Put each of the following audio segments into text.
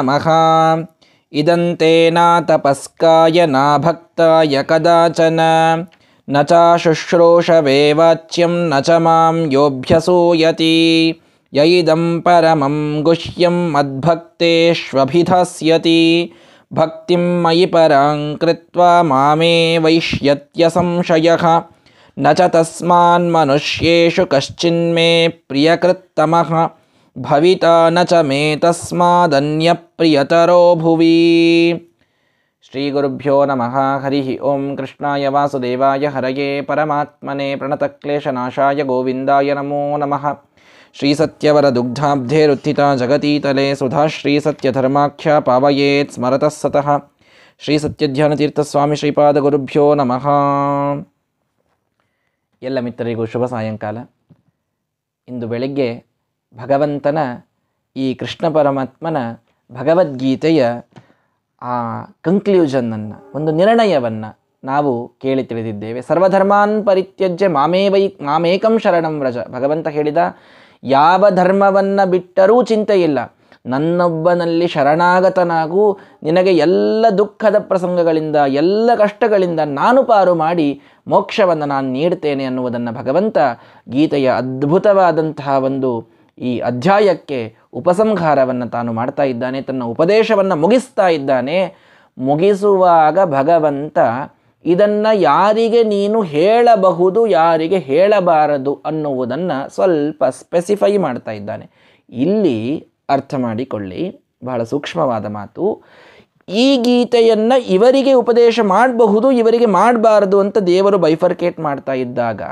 नमः इदं तेनातपस्काय ना भक्ताय कदाचन न चाशुश्रूषवेवाच्यं न च मां योऽभ्यसूयति इदं परमं गुह्यम् मद्भक्तेष्वभिधस्यति भक्तिं मयि परां कृत्वा मामे वैष्यत्यसंशयः न च तस्मान्मनुष्येषु कश्चिन्मे प्रियकृत्तमः भविता न च मे तस्मादन्यप्रियतरो भुवि श्रीगुरुभ्यो नमः हरिः ॐ कृष्णाय वासुदेवाय हरये परमात्मने प्रणतक्लेशनाशाय गोविन्दाय नमो नमः श्रीसत्यवरदुग्धाब्धेरुत्थिता जगतीतले सुधा श्रीसत्यधर्माख्या पावयेत् स्मरतः सतः ಶ್ರೀ ಶ್ರೀಪಾದಗುರುಭ್ಯೋ ನಮಃ ಎಲ್ಲ ಮಿತ್ರರಿಗೂ ಶುಭ ಸಾಯಂಕಾಲ ಇಂದು ಬೆಳಗ್ಗೆ ಭಗವಂತನ ಈ ಕೃಷ್ಣ ಪರಮಾತ್ಮನ ಭಗವದ್ಗೀತೆಯ ಆ ಕಂಕ್ಲೂಷನ್ನನ್ನು ಒಂದು ನಿರ್ಣಯವನ್ನು ನಾವು ಕೇಳಿ ತಿಳಿದಿದ್ದೇವೆ ಸರ್ವಧರ್ಮಾನ್ ಪರಿತ್ಯಜ್ಯ ಮಾಮೇವೈ ಮಾಮೇಕಂ ಶರಣಂ ವ್ರಜ ಭಗವಂತ ಹೇಳಿದ ಯಾವ ಧರ್ಮವನ್ನು ಬಿಟ್ಟರೂ ಚಿಂತೆಯಿಲ್ಲ ನನ್ನೊಬ್ಬನಲ್ಲಿ ಶರಣಾಗತನಾಗೂ ನಿನಗೆ ಎಲ್ಲ ದುಃಖದ ಪ್ರಸಂಗಗಳಿಂದ ಎಲ್ಲ ಕಷ್ಟಗಳಿಂದ ನಾನು ಪಾರು ಮಾಡಿ ಮೋಕ್ಷವನ್ನು ನಾನು ನೀಡ್ತೇನೆ ಅನ್ನುವುದನ್ನು ಭಗವಂತ ಗೀತೆಯ ಅದ್ಭುತವಾದಂತಹ ಒಂದು ಈ ಅಧ್ಯಾಯಕ್ಕೆ ಉಪಸಂಹಾರವನ್ನು ತಾನು ಮಾಡ್ತಾ ಇದ್ದಾನೆ ತನ್ನ ಉಪದೇಶವನ್ನು ಮುಗಿಸ್ತಾ ಇದ್ದಾನೆ ಮುಗಿಸುವಾಗ ಭಗವಂತ ಇದನ್ನು ಯಾರಿಗೆ ನೀನು ಹೇಳಬಹುದು ಯಾರಿಗೆ ಹೇಳಬಾರದು ಅನ್ನುವುದನ್ನು ಸ್ವಲ್ಪ ಸ್ಪೆಸಿಫೈ ಮಾಡ್ತಾ ಇದ್ದಾನೆ ಇಲ್ಲಿ ಅರ್ಥ ಮಾಡಿಕೊಳ್ಳಿ ಬಹಳ ಸೂಕ್ಷ್ಮವಾದ ಮಾತು ಈ ಗೀತೆಯನ್ನು ಇವರಿಗೆ ಉಪದೇಶ ಮಾಡಬಹುದು ಇವರಿಗೆ ಮಾಡಬಾರದು ಅಂತ ದೇವರು ಬೈಫರ್ಕೇಟ್ ಮಾಡ್ತಾ ಇದ್ದಾಗ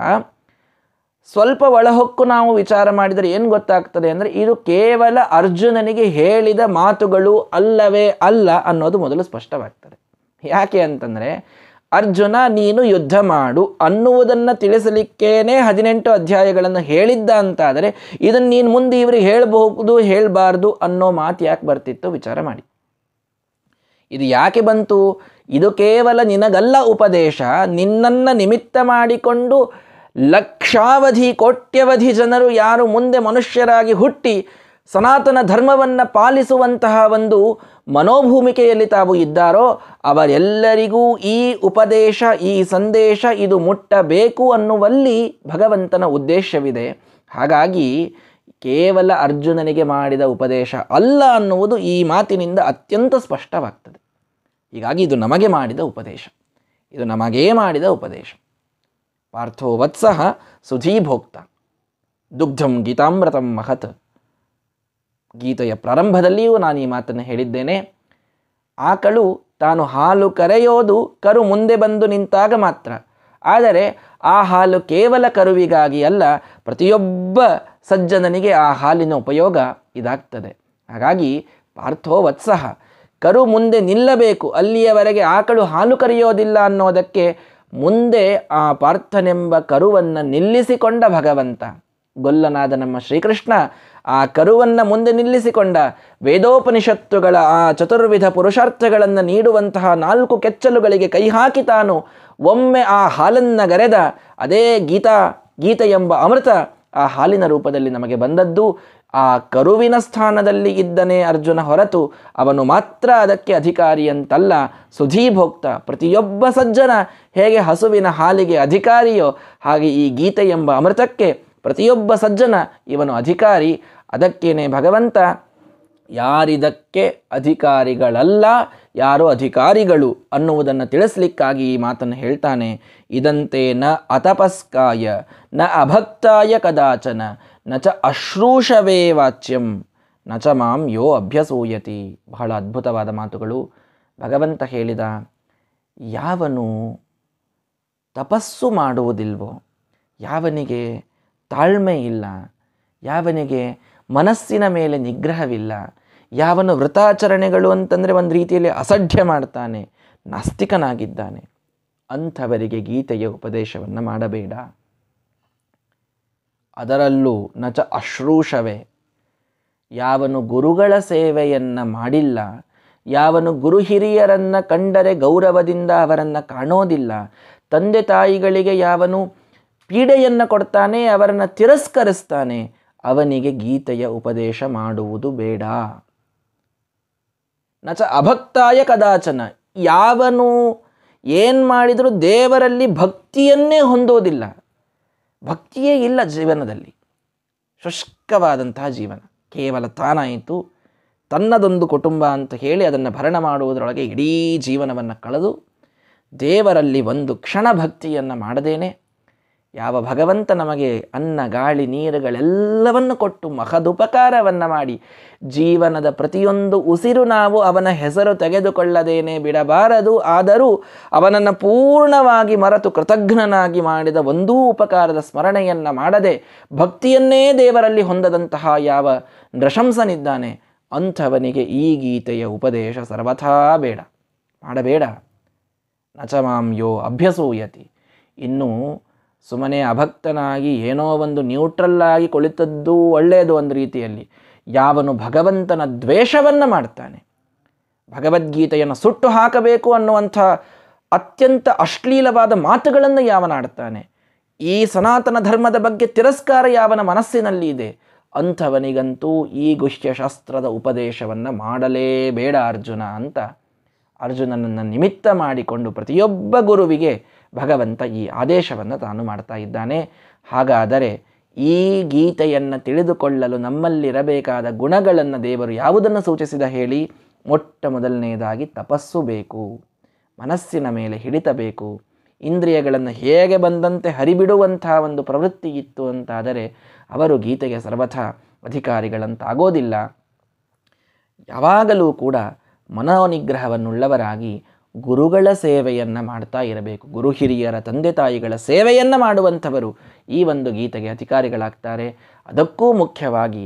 ಸ್ವಲ್ಪ ಒಳಹೊಕ್ಕು ನಾವು ವಿಚಾರ ಮಾಡಿದರೆ ಏನು ಗೊತ್ತಾಗ್ತದೆ ಅಂದರೆ ಇದು ಕೇವಲ ಅರ್ಜುನನಿಗೆ ಹೇಳಿದ ಮಾತುಗಳು ಅಲ್ಲವೇ ಅಲ್ಲ ಅನ್ನೋದು ಮೊದಲು ಸ್ಪಷ್ಟವಾಗ್ತದೆ ಯಾಕೆ ಅಂತಂದರೆ ಅರ್ಜುನ ನೀನು ಯುದ್ಧ ಮಾಡು ಅನ್ನುವುದನ್ನು ತಿಳಿಸಲಿಕ್ಕೇನೆ ಹದಿನೆಂಟು ಅಧ್ಯಾಯಗಳನ್ನು ಹೇಳಿದ್ದ ಅಂತಾದರೆ ಇದನ್ನು ನೀನು ಮುಂದೆ ಇವರಿಗೆ ಹೇಳಬಹುದು ಹೇಳಬಾರ್ದು ಅನ್ನೋ ಮಾತು ಯಾಕೆ ಬರ್ತಿತ್ತು ವಿಚಾರ ಮಾಡಿ ಇದು ಯಾಕೆ ಬಂತು ಇದು ಕೇವಲ ನಿನಗಲ್ಲ ಉಪದೇಶ ನಿನ್ನನ್ನು ನಿಮಿತ್ತ ಮಾಡಿಕೊಂಡು ಲಕ್ಷಾವಧಿ ಕೋಟ್ಯವಧಿ ಜನರು ಯಾರು ಮುಂದೆ ಮನುಷ್ಯರಾಗಿ ಹುಟ್ಟಿ ಸನಾತನ ಧರ್ಮವನ್ನು ಪಾಲಿಸುವಂತಹ ಒಂದು ಮನೋಭೂಮಿಕೆಯಲ್ಲಿ ತಾವು ಇದ್ದಾರೋ ಅವರೆಲ್ಲರಿಗೂ ಈ ಉಪದೇಶ ಈ ಸಂದೇಶ ಇದು ಮುಟ್ಟಬೇಕು ಅನ್ನುವಲ್ಲಿ ಭಗವಂತನ ಉದ್ದೇಶವಿದೆ ಹಾಗಾಗಿ ಕೇವಲ ಅರ್ಜುನನಿಗೆ ಮಾಡಿದ ಉಪದೇಶ ಅಲ್ಲ ಅನ್ನುವುದು ಈ ಮಾತಿನಿಂದ ಅತ್ಯಂತ ಸ್ಪಷ್ಟವಾಗ್ತದೆ ಹೀಗಾಗಿ ಇದು ನಮಗೆ ಮಾಡಿದ ಉಪದೇಶ ಇದು ನಮಗೇ ಮಾಡಿದ ಉಪದೇಶ ಪಾರ್ಥೋ ವತ್ಸ ಸುಧೀಭೋಕ್ತ ದುಗ್ಧಂ ಗೀತಾಮೃತಂ ಮಹತ್ ಗೀತೆಯ ಪ್ರಾರಂಭದಲ್ಲಿಯೂ ನಾನು ಈ ಮಾತನ್ನು ಹೇಳಿದ್ದೇನೆ ಆಕಳು ತಾನು ಹಾಲು ಕರೆಯೋದು ಕರು ಮುಂದೆ ಬಂದು ನಿಂತಾಗ ಮಾತ್ರ ಆದರೆ ಆ ಹಾಲು ಕೇವಲ ಕರುವಿಗಾಗಿ ಅಲ್ಲ ಪ್ರತಿಯೊಬ್ಬ ಸಜ್ಜನನಿಗೆ ಆ ಹಾಲಿನ ಉಪಯೋಗ ಇದಾಗ್ತದೆ ಹಾಗಾಗಿ ಪಾರ್ಥೋ ಕರು ಮುಂದೆ ನಿಲ್ಲಬೇಕು ಅಲ್ಲಿಯವರೆಗೆ ಆಕಳು ಹಾಲು ಕರೆಯೋದಿಲ್ಲ ಅನ್ನೋದಕ್ಕೆ ಮುಂದೆ ಆ ಪಾರ್ಥನೆಂಬ ಕರುವನ್ನು ನಿಲ್ಲಿಸಿಕೊಂಡ ಭಗವಂತ ಗೊಲ್ಲನಾದ ನಮ್ಮ ಶ್ರೀಕೃಷ್ಣ ಆ ಕರುವನ್ನು ಮುಂದೆ ನಿಲ್ಲಿಸಿಕೊಂಡ ವೇದೋಪನಿಷತ್ತುಗಳ ಆ ಚತುರ್ವಿಧ ಪುರುಷಾರ್ಥಗಳನ್ನು ನೀಡುವಂತಹ ನಾಲ್ಕು ಕೆಚ್ಚಲುಗಳಿಗೆ ಕೈ ಹಾಕಿ ತಾನು ಒಮ್ಮೆ ಆ ಹಾಲನ್ನು ಗರೆದ ಅದೇ ಗೀತಾ ಗೀತೆ ಎಂಬ ಅಮೃತ ಆ ಹಾಲಿನ ರೂಪದಲ್ಲಿ ನಮಗೆ ಬಂದದ್ದು ಆ ಕರುವಿನ ಸ್ಥಾನದಲ್ಲಿ ಇದ್ದನೇ ಅರ್ಜುನ ಹೊರತು ಅವನು ಮಾತ್ರ ಅದಕ್ಕೆ ಅಧಿಕಾರಿಯಂತಲ್ಲ ಸುಧೀಭೋಕ್ತ ಪ್ರತಿಯೊಬ್ಬ ಸಜ್ಜನ ಹೇಗೆ ಹಸುವಿನ ಹಾಲಿಗೆ ಅಧಿಕಾರಿಯೋ ಹಾಗೆ ಈ ಗೀತೆ ಎಂಬ ಅಮೃತಕ್ಕೆ ಪ್ರತಿಯೊಬ್ಬ ಸಜ್ಜನ ಇವನು ಅಧಿಕಾರಿ ಅದಕ್ಕೇನೆ ಭಗವಂತ ಯಾರಿದಕ್ಕೆ ಅಧಿಕಾರಿಗಳಲ್ಲ ಯಾರು ಅಧಿಕಾರಿಗಳು ಅನ್ನುವುದನ್ನು ತಿಳಿಸ್ಲಿಕ್ಕಾಗಿ ಈ ಮಾತನ್ನು ಹೇಳ್ತಾನೆ ಇದಂತೆ ನ ಅತಪಸ್ಕಾಯ ನ ಅಭಕ್ತಾಯ ಕದಾಚನ ನ ಚ ಅಶ್ರೂಷವೇ ವಾಚ್ಯಂ ನ ಚ ಮಾಂ ಯೋ ಅಭ್ಯಸೂಯತಿ ಬಹಳ ಅದ್ಭುತವಾದ ಮಾತುಗಳು ಭಗವಂತ ಹೇಳಿದ ಯಾವನು ತಪಸ್ಸು ಮಾಡುವುದಿಲ್ವೋ ಯಾವನಿಗೆ ತಾಳ್ಮೆ ಇಲ್ಲ ಯಾವನಿಗೆ ಮನಸ್ಸಿನ ಮೇಲೆ ನಿಗ್ರಹವಿಲ್ಲ ಯಾವನು ವೃತಾಚರಣೆಗಳು ಅಂತಂದರೆ ಒಂದು ರೀತಿಯಲ್ಲಿ ಅಸಢ್ಯ ಮಾಡ್ತಾನೆ ನಾಸ್ತಿಕನಾಗಿದ್ದಾನೆ ಅಂಥವರಿಗೆ ಗೀತೆಯ ಉಪದೇಶವನ್ನು ಮಾಡಬೇಡ ಅದರಲ್ಲೂ ನಚ ಅಶ್ರೂಷವೇ ಯಾವನು ಗುರುಗಳ ಸೇವೆಯನ್ನು ಮಾಡಿಲ್ಲ ಯಾವನು ಗುರು ಹಿರಿಯರನ್ನು ಕಂಡರೆ ಗೌರವದಿಂದ ಅವರನ್ನು ಕಾಣೋದಿಲ್ಲ ತಂದೆ ತಾಯಿಗಳಿಗೆ ಯಾವನು ಪೀಡೆಯನ್ನು ಕೊಡ್ತಾನೆ ಅವರನ್ನು ತಿರಸ್ಕರಿಸ್ತಾನೆ ಅವನಿಗೆ ಗೀತೆಯ ಉಪದೇಶ ಮಾಡುವುದು ಬೇಡ ನಚ ಅಭಕ್ತಾಯ ಕದಾಚನ ಯಾವನು ಏನು ಮಾಡಿದರೂ ದೇವರಲ್ಲಿ ಭಕ್ತಿಯನ್ನೇ ಹೊಂದೋದಿಲ್ಲ ಭಕ್ತಿಯೇ ಇಲ್ಲ ಜೀವನದಲ್ಲಿ ಶುಷ್ಕವಾದಂತಹ ಜೀವನ ಕೇವಲ ತಾನಾಯಿತು ತನ್ನದೊಂದು ಕುಟುಂಬ ಅಂತ ಹೇಳಿ ಅದನ್ನು ಭರಣ ಮಾಡುವುದರೊಳಗೆ ಇಡೀ ಜೀವನವನ್ನು ಕಳೆದು ದೇವರಲ್ಲಿ ಒಂದು ಕ್ಷಣ ಭಕ್ತಿಯನ್ನು ಮಾಡದೇನೆ ಯಾವ ಭಗವಂತ ನಮಗೆ ಅನ್ನ ಗಾಳಿ ನೀರುಗಳೆಲ್ಲವನ್ನು ಕೊಟ್ಟು ಮಹದುಪಕಾರವನ್ನು ಮಾಡಿ ಜೀವನದ ಪ್ರತಿಯೊಂದು ಉಸಿರು ನಾವು ಅವನ ಹೆಸರು ತೆಗೆದುಕೊಳ್ಳದೇನೆ ಬಿಡಬಾರದು ಆದರೂ ಅವನನ್ನು ಪೂರ್ಣವಾಗಿ ಮರೆತು ಕೃತಜ್ಞನಾಗಿ ಮಾಡಿದ ಒಂದೂ ಉಪಕಾರದ ಸ್ಮರಣೆಯನ್ನು ಮಾಡದೆ ಭಕ್ತಿಯನ್ನೇ ದೇವರಲ್ಲಿ ಹೊಂದದಂತಹ ಯಾವ ನೃಶಂಸನಿದ್ದಾನೆ ಅಂಥವನಿಗೆ ಈ ಗೀತೆಯ ಉಪದೇಶ ಸರ್ವಥಾ ಬೇಡ ಮಾಡಬೇಡ ನಚಮಾಂ ಯೋ ಅಭ್ಯಸೂಯತಿ ಇನ್ನು ಸುಮ್ಮನೆ ಅಭಕ್ತನಾಗಿ ಏನೋ ಒಂದು ನ್ಯೂಟ್ರಲ್ ಆಗಿ ಕುಳಿತದ್ದು ಒಳ್ಳೆಯದು ಒಂದು ರೀತಿಯಲ್ಲಿ ಯಾವನು ಭಗವಂತನ ದ್ವೇಷವನ್ನು ಮಾಡ್ತಾನೆ ಭಗವದ್ಗೀತೆಯನ್ನು ಸುಟ್ಟು ಹಾಕಬೇಕು ಅನ್ನುವಂಥ ಅತ್ಯಂತ ಅಶ್ಲೀಲವಾದ ಮಾತುಗಳನ್ನು ಯಾವನಾಡ್ತಾನೆ ಈ ಸನಾತನ ಧರ್ಮದ ಬಗ್ಗೆ ತಿರಸ್ಕಾರ ಯಾವನ ಮನಸ್ಸಿನಲ್ಲಿ ಇದೆ ಅಂಥವನಿಗಂತೂ ಈ ಗುಹ್ಯಶಾಸ್ತ್ರದ ಉಪದೇಶವನ್ನು ಮಾಡಲೇ ಬೇಡ ಅರ್ಜುನ ಅಂತ ಅರ್ಜುನನನ್ನು ನಿಮಿತ್ತ ಮಾಡಿಕೊಂಡು ಪ್ರತಿಯೊಬ್ಬ ಗುರುವಿಗೆ ಭಗವಂತ ಈ ಆದೇಶವನ್ನು ತಾನು ಮಾಡ್ತಾ ಇದ್ದಾನೆ ಹಾಗಾದರೆ ಈ ಗೀತೆಯನ್ನು ತಿಳಿದುಕೊಳ್ಳಲು ನಮ್ಮಲ್ಲಿರಬೇಕಾದ ಗುಣಗಳನ್ನು ದೇವರು ಯಾವುದನ್ನು ಸೂಚಿಸಿದ ಹೇಳಿ ಮೊಟ್ಟ ಮೊದಲನೆಯದಾಗಿ ತಪಸ್ಸು ಬೇಕು ಮನಸ್ಸಿನ ಮೇಲೆ ಹಿಡಿತಬೇಕು ಇಂದ್ರಿಯಗಳನ್ನು ಹೇಗೆ ಬಂದಂತೆ ಹರಿಬಿಡುವಂಥ ಒಂದು ಪ್ರವೃತ್ತಿ ಇತ್ತು ಅಂತಾದರೆ ಅವರು ಗೀತೆಗೆ ಸರ್ವಥ ಅಧಿಕಾರಿಗಳಂತಾಗೋದಿಲ್ಲ ಯಾವಾಗಲೂ ಕೂಡ ಮನೋನಿಗ್ರಹವನ್ನುಳ್ಳವರಾಗಿ ಗುರುಗಳ ಸೇವೆಯನ್ನು ಮಾಡ್ತಾ ಇರಬೇಕು ಗುರು ಹಿರಿಯರ ತಂದೆ ತಾಯಿಗಳ ಸೇವೆಯನ್ನು ಮಾಡುವಂಥವರು ಈ ಒಂದು ಗೀತೆಗೆ ಅಧಿಕಾರಿಗಳಾಗ್ತಾರೆ ಅದಕ್ಕೂ ಮುಖ್ಯವಾಗಿ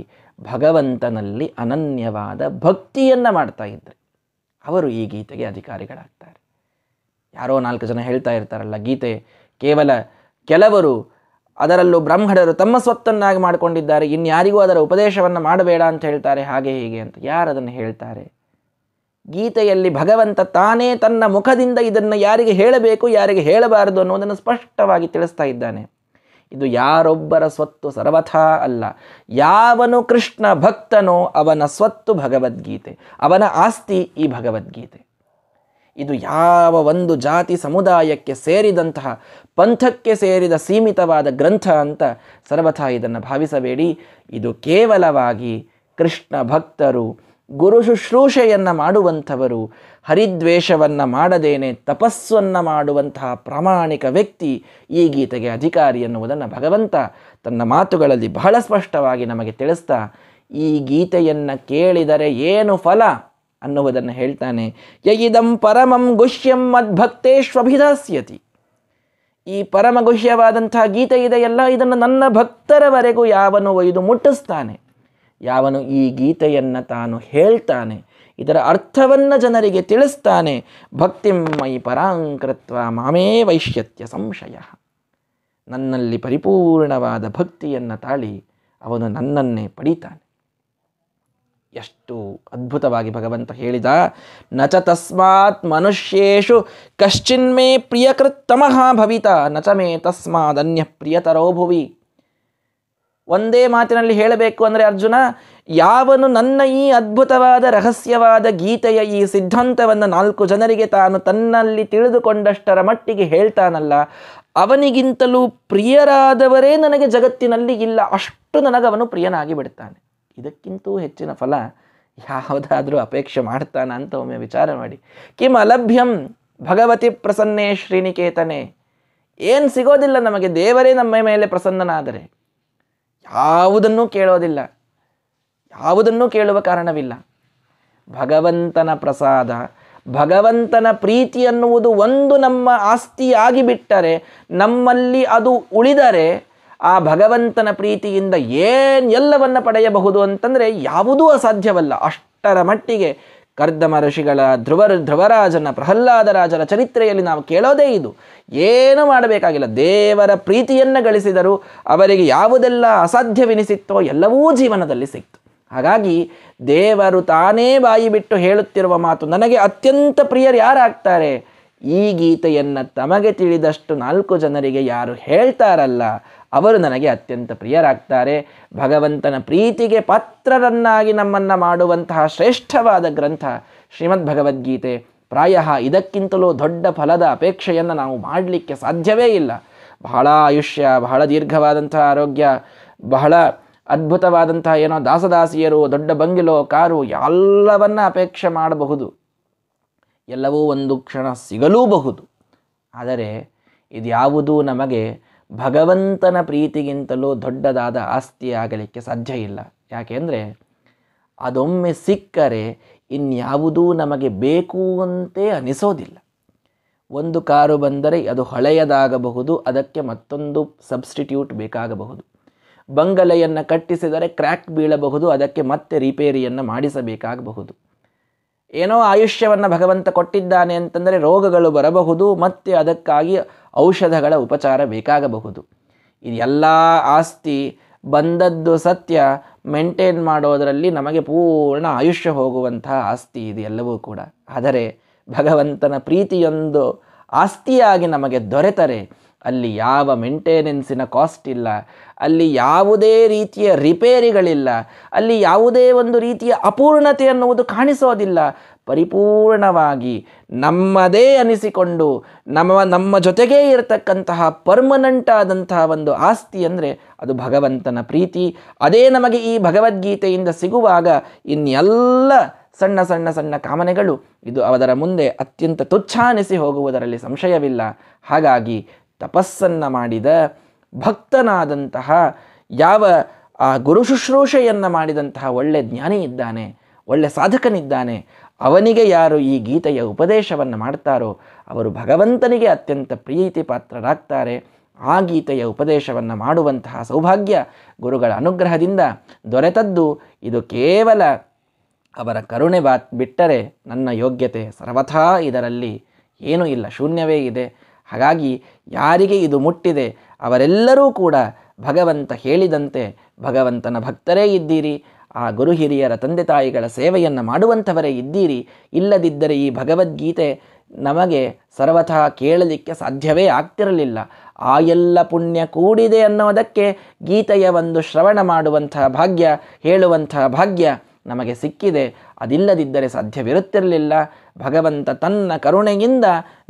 ಭಗವಂತನಲ್ಲಿ ಅನನ್ಯವಾದ ಭಕ್ತಿಯನ್ನು ಮಾಡ್ತಾ ಇದ್ದರೆ ಅವರು ಈ ಗೀತೆಗೆ ಅಧಿಕಾರಿಗಳಾಗ್ತಾರೆ ಯಾರೋ ನಾಲ್ಕು ಜನ ಹೇಳ್ತಾ ಇರ್ತಾರಲ್ಲ ಗೀತೆ ಕೇವಲ ಕೆಲವರು ಅದರಲ್ಲೂ ಬ್ರಾಹ್ಮಣರು ತಮ್ಮ ಸ್ವತ್ತನ್ನಾಗಿ ಮಾಡಿಕೊಂಡಿದ್ದಾರೆ ಇನ್ಯಾರಿಗೂ ಅದರ ಉಪದೇಶವನ್ನು ಮಾಡಬೇಡ ಅಂತ ಹೇಳ್ತಾರೆ ಹಾಗೆ ಹೀಗೆ ಅಂತ ಯಾರು ಅದನ್ನು ಹೇಳ್ತಾರೆ ಗೀತೆಯಲ್ಲಿ ಭಗವಂತ ತಾನೇ ತನ್ನ ಮುಖದಿಂದ ಇದನ್ನು ಯಾರಿಗೆ ಹೇಳಬೇಕು ಯಾರಿಗೆ ಹೇಳಬಾರದು ಅನ್ನೋದನ್ನು ಸ್ಪಷ್ಟವಾಗಿ ತಿಳಿಸ್ತಾ ಇದ್ದಾನೆ ಇದು ಯಾರೊಬ್ಬರ ಸ್ವತ್ತು ಸರ್ವಥಾ ಅಲ್ಲ ಯಾವನು ಕೃಷ್ಣ ಭಕ್ತನೋ ಅವನ ಸ್ವತ್ತು ಭಗವದ್ಗೀತೆ ಅವನ ಆಸ್ತಿ ಈ ಭಗವದ್ಗೀತೆ ಇದು ಯಾವ ಒಂದು ಜಾತಿ ಸಮುದಾಯಕ್ಕೆ ಸೇರಿದಂತಹ ಪಂಥಕ್ಕೆ ಸೇರಿದ ಸೀಮಿತವಾದ ಗ್ರಂಥ ಅಂತ ಸರ್ವಥಾ ಇದನ್ನು ಭಾವಿಸಬೇಡಿ ಇದು ಕೇವಲವಾಗಿ ಕೃಷ್ಣ ಭಕ್ತರು ಗುರು ಶುಶ್ರೂಷೆಯನ್ನು ಮಾಡುವಂಥವರು ಹರಿದ್ವೇಷವನ್ನು ಮಾಡದೇನೆ ತಪಸ್ಸನ್ನು ಮಾಡುವಂತಹ ಪ್ರಾಮಾಣಿಕ ವ್ಯಕ್ತಿ ಈ ಗೀತೆಗೆ ಅಧಿಕಾರಿ ಎನ್ನುವುದನ್ನು ಭಗವಂತ ತನ್ನ ಮಾತುಗಳಲ್ಲಿ ಬಹಳ ಸ್ಪಷ್ಟವಾಗಿ ನಮಗೆ ತಿಳಿಸ್ತಾ ಈ ಗೀತೆಯನ್ನು ಕೇಳಿದರೆ ಏನು ಫಲ ಅನ್ನುವುದನ್ನು ಹೇಳ್ತಾನೆ ಯಯಿದಂ ಪರಮಂ ಗುಷ್ಯಂ ಮದ್ಭಕ್ತೇಶ್ವಭಿಧಾಸ್ಯತಿ ಈ ಪರಮ ಗುಹ್ಯವಾದಂತಹ ಗೀತೆ ಇದೆಯಲ್ಲ ಇದನ್ನು ನನ್ನ ಭಕ್ತರವರೆಗೂ ಯಾವನು ಒಯ್ದು ಮುಟ್ಟಿಸ್ತಾನೆ ಯಾವನು ಈ ಗೀತೆಯನ್ನು ತಾನು ಹೇಳ್ತಾನೆ ಇದರ ಅರ್ಥವನ್ನು ಜನರಿಗೆ ತಿಳಿಸ್ತಾನೆ ಮೈ ಪರಾಂಕೃತ್ವ ಮಾಮೇ ವೈಶ್ಯತ್ಯ ಸಂಶಯ ನನ್ನಲ್ಲಿ ಪರಿಪೂರ್ಣವಾದ ಭಕ್ತಿಯನ್ನು ತಾಳಿ ಅವನು ನನ್ನನ್ನೇ ಪಡೀತಾನೆ ಎಷ್ಟು ಅದ್ಭುತವಾಗಿ ಭಗವಂತ ಹೇಳಿದ ನಚ ತಸ್ಮಾತ್ ಮನುಷ್ಯೇಶು ಕಶ್ಚಿನ್ಮೇ ಪ್ರಿಯಕೃತ್ತಮಃ ಭವಿತ ನಚ ಮೇ ತಸ್ಮಾದನ್ಯ ಪ್ರಿಯತರೋ ಭುವಿ ಒಂದೇ ಮಾತಿನಲ್ಲಿ ಹೇಳಬೇಕು ಅಂದರೆ ಅರ್ಜುನ ಯಾವನು ನನ್ನ ಈ ಅದ್ಭುತವಾದ ರಹಸ್ಯವಾದ ಗೀತೆಯ ಈ ಸಿದ್ಧಾಂತವನ್ನು ನಾಲ್ಕು ಜನರಿಗೆ ತಾನು ತನ್ನಲ್ಲಿ ತಿಳಿದುಕೊಂಡಷ್ಟರ ಮಟ್ಟಿಗೆ ಹೇಳ್ತಾನಲ್ಲ ಅವನಿಗಿಂತಲೂ ಪ್ರಿಯರಾದವರೇ ನನಗೆ ಜಗತ್ತಿನಲ್ಲಿ ಇಲ್ಲ ಅಷ್ಟು ನನಗವನು ಪ್ರಿಯನಾಗಿ ಬಿಡ್ತಾನೆ ಇದಕ್ಕಿಂತೂ ಹೆಚ್ಚಿನ ಫಲ ಯಾವುದಾದರೂ ಅಪೇಕ್ಷೆ ಮಾಡ್ತಾನ ಅಂತ ಒಮ್ಮೆ ವಿಚಾರ ಮಾಡಿ ಕಿಮ್ ಅಲಭ್ಯಂ ಭಗವತಿ ಪ್ರಸನ್ನೇ ಶ್ರೀನಿಕೇತನೆ ಏನು ಸಿಗೋದಿಲ್ಲ ನಮಗೆ ದೇವರೇ ನಮ್ಮ ಮೇಲೆ ಪ್ರಸನ್ನನಾದರೆ ಯಾವುದನ್ನೂ ಕೇಳೋದಿಲ್ಲ ಯಾವುದನ್ನೂ ಕೇಳುವ ಕಾರಣವಿಲ್ಲ ಭಗವಂತನ ಪ್ರಸಾದ ಭಗವಂತನ ಪ್ರೀತಿ ಅನ್ನುವುದು ಒಂದು ನಮ್ಮ ಆಸ್ತಿಯಾಗಿ ಬಿಟ್ಟರೆ ನಮ್ಮಲ್ಲಿ ಅದು ಉಳಿದರೆ ಆ ಭಗವಂತನ ಪ್ರೀತಿಯಿಂದ ಏನು ಎಲ್ಲವನ್ನು ಪಡೆಯಬಹುದು ಅಂತಂದರೆ ಯಾವುದೂ ಅಸಾಧ್ಯವಲ್ಲ ಅಷ್ಟರ ಮಟ್ಟಿಗೆ ಕರ್ದಮ ಋಷಿಗಳ ಧ್ರುವ ಧ್ರುವರಾಜನ ರಾಜರ ಚರಿತ್ರೆಯಲ್ಲಿ ನಾವು ಕೇಳೋದೇ ಇದು ಏನು ಮಾಡಬೇಕಾಗಿಲ್ಲ ದೇವರ ಪ್ರೀತಿಯನ್ನು ಗಳಿಸಿದರು ಅವರಿಗೆ ಯಾವುದೆಲ್ಲ ಅಸಾಧ್ಯವೆನಿಸಿತ್ತೋ ಎಲ್ಲವೂ ಜೀವನದಲ್ಲಿ ಸಿಕ್ತು ಹಾಗಾಗಿ ದೇವರು ತಾನೇ ಬಾಯಿ ಬಿಟ್ಟು ಹೇಳುತ್ತಿರುವ ಮಾತು ನನಗೆ ಅತ್ಯಂತ ಪ್ರಿಯರು ಯಾರಾಗ್ತಾರೆ ಈ ಗೀತೆಯನ್ನು ತಮಗೆ ತಿಳಿದಷ್ಟು ನಾಲ್ಕು ಜನರಿಗೆ ಯಾರು ಹೇಳ್ತಾರಲ್ಲ ಅವರು ನನಗೆ ಅತ್ಯಂತ ಪ್ರಿಯರಾಗ್ತಾರೆ ಭಗವಂತನ ಪ್ರೀತಿಗೆ ಪಾತ್ರರನ್ನಾಗಿ ನಮ್ಮನ್ನು ಮಾಡುವಂತಹ ಶ್ರೇಷ್ಠವಾದ ಗ್ರಂಥ ಶ್ರೀಮದ್ ಭಗವದ್ಗೀತೆ ಪ್ರಾಯ ಇದಕ್ಕಿಂತಲೂ ದೊಡ್ಡ ಫಲದ ಅಪೇಕ್ಷೆಯನ್ನು ನಾವು ಮಾಡಲಿಕ್ಕೆ ಸಾಧ್ಯವೇ ಇಲ್ಲ ಬಹಳ ಆಯುಷ್ಯ ಬಹಳ ದೀರ್ಘವಾದಂಥ ಆರೋಗ್ಯ ಬಹಳ ಅದ್ಭುತವಾದಂತಹ ಏನೋ ದಾಸದಾಸಿಯರು ದೊಡ್ಡ ಬಂಗಿಲೋ ಕಾರು ಎಲ್ಲವನ್ನ ಅಪೇಕ್ಷೆ ಮಾಡಬಹುದು ಎಲ್ಲವೂ ಒಂದು ಕ್ಷಣ ಸಿಗಲೂಬಹುದು ಆದರೆ ಇದ್ಯಾವುದೂ ನಮಗೆ ಭಗವಂತನ ಪ್ರೀತಿಗಿಂತಲೂ ದೊಡ್ಡದಾದ ಆಸ್ತಿಯಾಗಲಿಕ್ಕೆ ಸಾಧ್ಯ ಇಲ್ಲ ಯಾಕೆಂದರೆ ಅದೊಮ್ಮೆ ಸಿಕ್ಕರೆ ಇನ್ಯಾವುದೂ ನಮಗೆ ಬೇಕು ಅಂತೇ ಅನಿಸೋದಿಲ್ಲ ಒಂದು ಕಾರು ಬಂದರೆ ಅದು ಹಳೆಯದಾಗಬಹುದು ಅದಕ್ಕೆ ಮತ್ತೊಂದು ಸಬ್ಸ್ಟಿಟ್ಯೂಟ್ ಬೇಕಾಗಬಹುದು ಬಂಗಲೆಯನ್ನು ಕಟ್ಟಿಸಿದರೆ ಕ್ರ್ಯಾಕ್ ಬೀಳಬಹುದು ಅದಕ್ಕೆ ಮತ್ತೆ ರಿಪೇರಿಯನ್ನು ಮಾಡಿಸಬೇಕಾಗಬಹುದು ಏನೋ ಆಯುಷ್ಯವನ್ನು ಭಗವಂತ ಕೊಟ್ಟಿದ್ದಾನೆ ಅಂತಂದರೆ ರೋಗಗಳು ಬರಬಹುದು ಮತ್ತು ಅದಕ್ಕಾಗಿ ಔಷಧಗಳ ಉಪಚಾರ ಬೇಕಾಗಬಹುದು ಎಲ್ಲ ಆಸ್ತಿ ಬಂದದ್ದು ಸತ್ಯ ಮೇಂಟೈನ್ ಮಾಡೋದರಲ್ಲಿ ನಮಗೆ ಪೂರ್ಣ ಆಯುಷ್ಯ ಹೋಗುವಂತಹ ಆಸ್ತಿ ಇದೆ ಎಲ್ಲವೂ ಕೂಡ ಆದರೆ ಭಗವಂತನ ಪ್ರೀತಿಯೊಂದು ಆಸ್ತಿಯಾಗಿ ನಮಗೆ ದೊರೆತರೆ ಅಲ್ಲಿ ಯಾವ ಮೆಂಟೆನೆನ್ಸಿನ ಕಾಸ್ಟ್ ಇಲ್ಲ ಅಲ್ಲಿ ಯಾವುದೇ ರೀತಿಯ ರಿಪೇರಿಗಳಿಲ್ಲ ಅಲ್ಲಿ ಯಾವುದೇ ಒಂದು ರೀತಿಯ ಅಪೂರ್ಣತೆ ಅನ್ನುವುದು ಕಾಣಿಸೋದಿಲ್ಲ ಪರಿಪೂರ್ಣವಾಗಿ ನಮ್ಮದೇ ಅನಿಸಿಕೊಂಡು ನಮ್ಮ ನಮ್ಮ ಜೊತೆಗೇ ಇರತಕ್ಕಂತಹ ಪರ್ಮನೆಂಟ್ ಆದಂತಹ ಒಂದು ಆಸ್ತಿ ಅಂದರೆ ಅದು ಭಗವಂತನ ಪ್ರೀತಿ ಅದೇ ನಮಗೆ ಈ ಭಗವದ್ಗೀತೆಯಿಂದ ಸಿಗುವಾಗ ಇನ್ನೆಲ್ಲ ಸಣ್ಣ ಸಣ್ಣ ಸಣ್ಣ ಕಾಮನೆಗಳು ಇದು ಅದರ ಮುಂದೆ ಅತ್ಯಂತ ತುಚ್ಛಾನಿಸಿ ಹೋಗುವುದರಲ್ಲಿ ಸಂಶಯವಿಲ್ಲ ಹಾಗಾಗಿ ತಪಸ್ಸನ್ನು ಮಾಡಿದ ಭಕ್ತನಾದಂತಹ ಯಾವ ಆ ಗುರು ಶುಶ್ರೂಷೆಯನ್ನು ಮಾಡಿದಂತಹ ಒಳ್ಳೆ ಜ್ಞಾನಿ ಇದ್ದಾನೆ ಒಳ್ಳೆ ಸಾಧಕನಿದ್ದಾನೆ ಅವನಿಗೆ ಯಾರು ಈ ಗೀತೆಯ ಉಪದೇಶವನ್ನು ಮಾಡ್ತಾರೋ ಅವರು ಭಗವಂತನಿಗೆ ಅತ್ಯಂತ ಪ್ರೀತಿ ಪಾತ್ರರಾಗ್ತಾರೆ ಆ ಗೀತೆಯ ಉಪದೇಶವನ್ನು ಮಾಡುವಂತಹ ಸೌಭಾಗ್ಯ ಗುರುಗಳ ಅನುಗ್ರಹದಿಂದ ದೊರೆತದ್ದು ಇದು ಕೇವಲ ಅವರ ಕರುಣೆ ಬಾತ್ ಬಿಟ್ಟರೆ ನನ್ನ ಯೋಗ್ಯತೆ ಸರ್ವಥಾ ಇದರಲ್ಲಿ ಏನೂ ಇಲ್ಲ ಶೂನ್ಯವೇ ಇದೆ ಹಾಗಾಗಿ ಯಾರಿಗೆ ಇದು ಮುಟ್ಟಿದೆ ಅವರೆಲ್ಲರೂ ಕೂಡ ಭಗವಂತ ಹೇಳಿದಂತೆ ಭಗವಂತನ ಭಕ್ತರೇ ಇದ್ದೀರಿ ಆ ಗುರು ಹಿರಿಯರ ತಂದೆ ತಾಯಿಗಳ ಸೇವೆಯನ್ನು ಮಾಡುವಂಥವರೇ ಇದ್ದೀರಿ ಇಲ್ಲದಿದ್ದರೆ ಈ ಭಗವದ್ಗೀತೆ ನಮಗೆ ಸರ್ವಥಾ ಕೇಳಲಿಕ್ಕೆ ಸಾಧ್ಯವೇ ಆಗ್ತಿರಲಿಲ್ಲ ಆ ಎಲ್ಲ ಪುಣ್ಯ ಕೂಡಿದೆ ಅನ್ನೋದಕ್ಕೆ ಗೀತೆಯ ಒಂದು ಶ್ರವಣ ಮಾಡುವಂತಹ ಭಾಗ್ಯ ಹೇಳುವಂತಹ ಭಾಗ್ಯ ನಮಗೆ ಸಿಕ್ಕಿದೆ ಅದಿಲ್ಲದಿದ್ದರೆ ಸಾಧ್ಯವಿರುತ್ತಿರಲಿಲ್ಲ ಭಗವಂತ ತನ್ನ ಕರುಣೆಯಿಂದ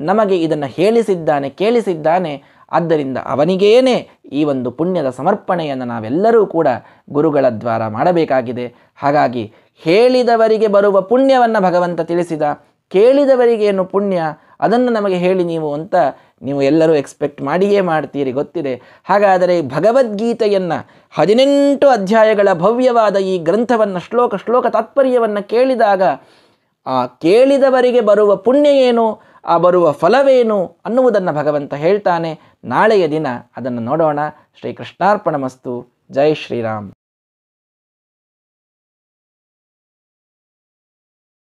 ನಮಗೆ ಇದನ್ನು ಹೇಳಿಸಿದ್ದಾನೆ ಕೇಳಿಸಿದ್ದಾನೆ ಆದ್ದರಿಂದ ಅವನಿಗೇನೆ ಈ ಒಂದು ಪುಣ್ಯದ ಸಮರ್ಪಣೆಯನ್ನು ನಾವೆಲ್ಲರೂ ಕೂಡ ಗುರುಗಳ ದ್ವಾರ ಮಾಡಬೇಕಾಗಿದೆ ಹಾಗಾಗಿ ಹೇಳಿದವರಿಗೆ ಬರುವ ಪುಣ್ಯವನ್ನು ಭಗವಂತ ತಿಳಿಸಿದ ಕೇಳಿದವರಿಗೇನು ಪುಣ್ಯ ಅದನ್ನು ನಮಗೆ ಹೇಳಿ ನೀವು ಅಂತ ನೀವು ಎಲ್ಲರೂ ಎಕ್ಸ್ಪೆಕ್ಟ್ ಮಾಡಿಯೇ ಮಾಡ್ತೀರಿ ಗೊತ್ತಿದೆ ಹಾಗಾದರೆ ಭಗವದ್ಗೀತೆಯನ್ನು ಹದಿನೆಂಟು ಅಧ್ಯಾಯಗಳ ಭವ್ಯವಾದ ಈ ಗ್ರಂಥವನ್ನು ಶ್ಲೋಕ ಶ್ಲೋಕ ತಾತ್ಪರ್ಯವನ್ನು ಕೇಳಿದಾಗ ಆ ಕೇಳಿದವರಿಗೆ ಬರುವ ಪುಣ್ಯ ಏನು ಆ ಬರುವ ಫಲವೇನು ಅನ್ನುವುದನ್ನು ಭಗವಂತ ಹೇಳ್ತಾನೆ ನಾಳೆಯ ದಿನ ಅದನ್ನು ನೋಡೋಣ ಶ್ರೀಕೃಷ್ಣಾರ್ಪಣ ಮಸ್ತು ಜೈ ಶ್ರೀರಾಮ್